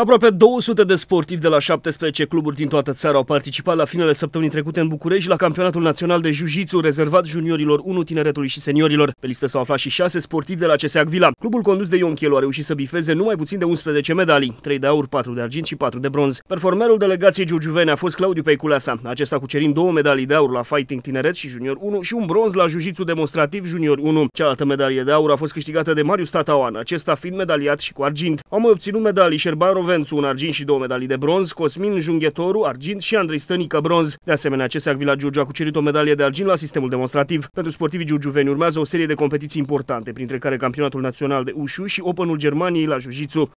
Aproape 200 de sportivi de la 17 cluburi din toată țara au participat la finele săptămânii trecute în București la campionatul național de jiu jitsu rezervat juniorilor 1, tineretului și seniorilor. Pe listă s-au aflat și 6 sportivi de la CSEAC Vila. Clubul condus de Ion Chielu a reușit să bifeze numai puțin de 11 medalii, 3 de aur, 4 de argint și 4 de bronz. Performerul delegației giurgiuvene a fost Claudiu Peiculeasa, acesta cucerind două medalii de aur la fighting tineret și junior 1 și un bronz la jiu jitsu demonstrativ junior 1. Cealaltă medalie de aur a fost câștigată de Marius Tataoan, acesta fiind medaliat și cu argint. Au mai obținut medalii Șerban Vențu un argint și două medalii de bronz, Cosmin Junghetoru argint și Andrei Stănică bronz. De asemenea, CSAC Vila Giurgiu a cucerit o medalie de argint la sistemul demonstrativ. Pentru sportivii giurgiuveni urmează o serie de competiții importante, printre care campionatul național de ușu și Openul Germaniei la jiu